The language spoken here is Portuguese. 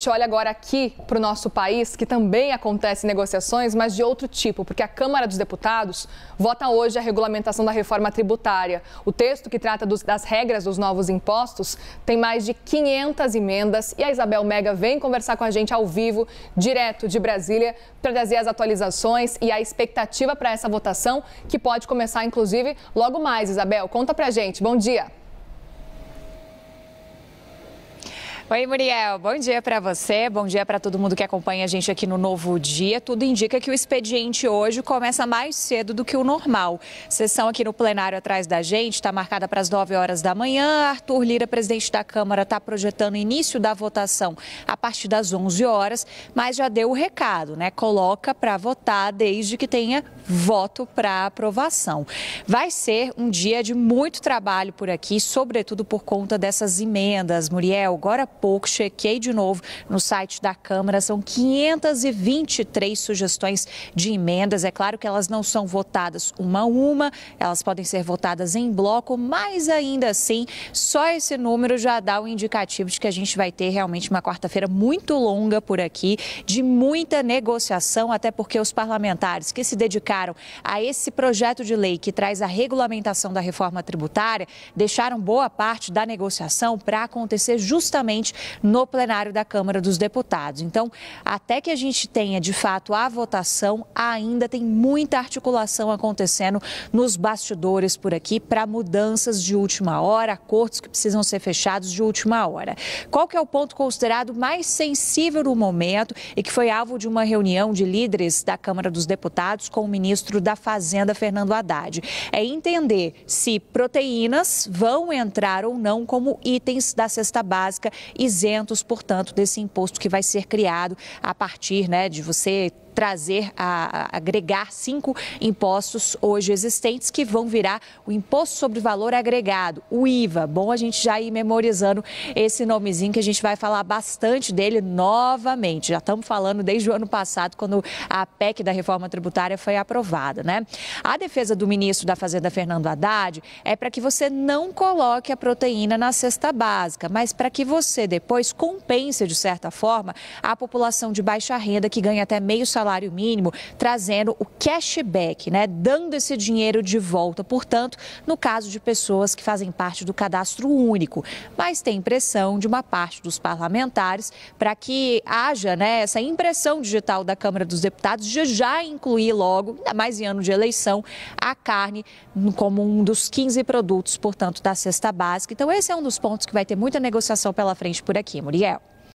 gente olha agora aqui para o nosso país, que também acontece negociações, mas de outro tipo, porque a Câmara dos Deputados vota hoje a regulamentação da reforma tributária. O texto que trata dos, das regras dos novos impostos tem mais de 500 emendas e a Isabel Mega vem conversar com a gente ao vivo, direto de Brasília, para trazer as atualizações e a expectativa para essa votação, que pode começar, inclusive, logo mais. Isabel, conta para a gente. Bom dia. Oi, Muriel. Bom dia para você, bom dia para todo mundo que acompanha a gente aqui no Novo Dia. Tudo indica que o expediente hoje começa mais cedo do que o normal. Sessão aqui no plenário atrás da gente está marcada para as 9 horas da manhã. Arthur Lira, presidente da Câmara, está projetando o início da votação a partir das 11 horas, mas já deu o recado, né? Coloca para votar desde que tenha voto para aprovação. Vai ser um dia de muito trabalho por aqui, sobretudo por conta dessas emendas. Muriel, agora pouco, chequei de novo no site da Câmara, são 523 sugestões de emendas. É claro que elas não são votadas uma a uma, elas podem ser votadas em bloco, mas ainda assim, só esse número já dá o um indicativo de que a gente vai ter realmente uma quarta-feira muito longa por aqui, de muita negociação, até porque os parlamentares que se dedicaram a esse projeto de lei que traz a regulamentação da reforma tributária deixaram boa parte da negociação para acontecer justamente no plenário da Câmara dos Deputados. Então, até que a gente tenha de fato a votação, ainda tem muita articulação acontecendo nos bastidores por aqui para mudanças de última hora, acordos que precisam ser fechados de última hora. Qual que é o ponto considerado mais sensível no momento e que foi alvo de uma reunião de líderes da Câmara dos Deputados com o ministro da Fazenda, Fernando Haddad? É entender se proteínas vão entrar ou não como itens da cesta básica isentos, portanto, desse imposto que vai ser criado a partir né, de você trazer, a, a agregar cinco impostos hoje existentes que vão virar o Imposto sobre Valor Agregado, o IVA. Bom a gente já ir memorizando esse nomezinho que a gente vai falar bastante dele novamente. Já estamos falando desde o ano passado, quando a PEC da reforma tributária foi aprovada, né? A defesa do ministro da Fazenda, Fernando Haddad, é para que você não coloque a proteína na cesta básica, mas para que você depois compense, de certa forma, a população de baixa renda que ganha até meio salário salário mínimo, trazendo o cashback, né? Dando esse dinheiro de volta, portanto, no caso de pessoas que fazem parte do cadastro único. Mas tem pressão de uma parte dos parlamentares para que haja né, essa impressão digital da Câmara dos Deputados de já incluir logo, ainda mais em ano de eleição, a carne como um dos 15 produtos, portanto, da cesta básica. Então, esse é um dos pontos que vai ter muita negociação pela frente por aqui, Muriel.